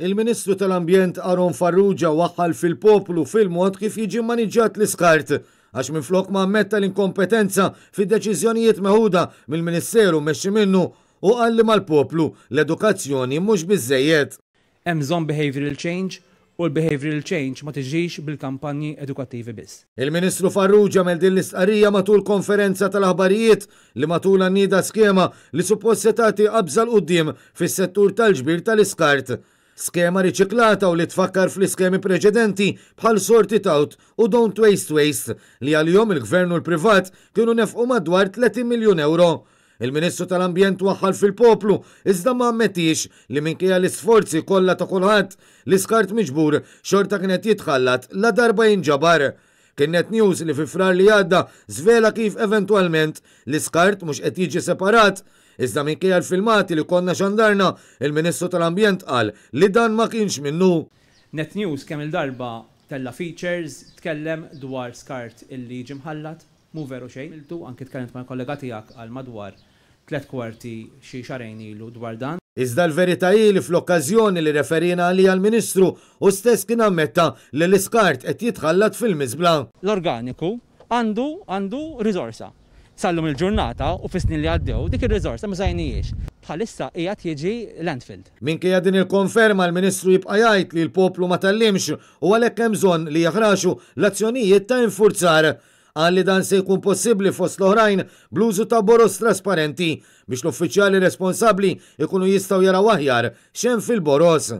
Il-Ministru tal-Ambjent Aron Farrugia waħħal fil-poplu fil-mod kif jiġi maniġat l-iskart għax minn flok ma' metta l-inkompetenza fid-deċiżjonijiet meħuda mill-Ministeru meċi minnu u għalli mal-poplu l-edukazzjoni mhux bizzejiet. Hemm bżonn behavioral change u l-behavioral change ma tiġix bil-kampanji edukattivi biss. Il-Ministru Farrugia mel din l-istqarrija matul konferenza tal-aħbarijiet li matul għannida skema li suppost setati qabżal qudiem fis-settur tal-ġbir tal-iskart skema riċiklata u li tfakkar fl-iskemi preċedenti bħal sorted out u don't waste waste li għal-jom il-gvern l-privat kienu nefqu madwar 30 miljon euro. Il-Ministru tal-Ambjent waħħal fil-poplu iżda ma ammetix li minkejja l-isforzi kollha ta' kulħadd l-iskart miġbur xorta kienet jitħallat la darba jinġabar. Kienet news li fi frar li għadda zvela kif eventualment l-iskart mhux qed jiġi separat Iżda minkejja l-filmati li konna ġandarna, il-Ministru tal-Ambjent qal li dan ma kienx minnu. Net News kemm il-darba tella features tkellem dwar skart illi ġimħallat, mu veru xejn, tu anki tkellem ma' kollega tiegħek għal madwar tlet kwarti xi xarejn ilu dwar dan. Iżda l-verità li fl okkażjoni li referina għalija l-Ministru u stess kien ammetta li l-iskart qed jitħallat fil-miżbla. L-organiku għandu għandu riżorsa sallum il-ġurnata u fis-snin li għaddew dik ir-riżors ma sajnijiex. Bħalissa hija jiġi landfill. Minkejja din il-konferma l-Ministru jibqajajt li l-poplu ma tallimx u għalhekk hemm bżonn li jaħraxu l-azzjonijiet ta' infurzar għalli dan se jkun possibli fost l-oħrajn bluzu ta' boros trasparenti biex l-uffiċjali responsabli ikunu jistaw jara aħjar xem fil-boros.